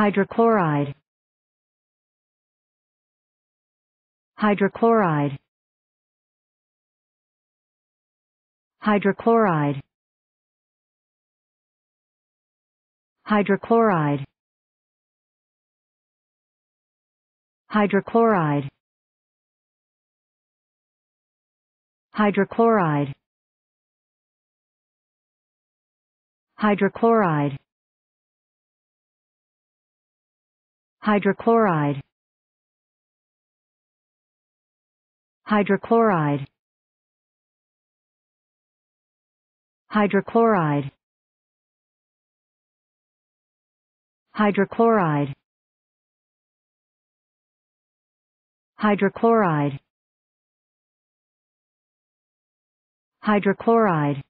hydrochloride hydrochloride hydrochloride hydrochloride hydrochloride hydrochloride hydrochloride hydrochloride hydrochloride hydrochloride hydrochloride hydrochloride hydrochloride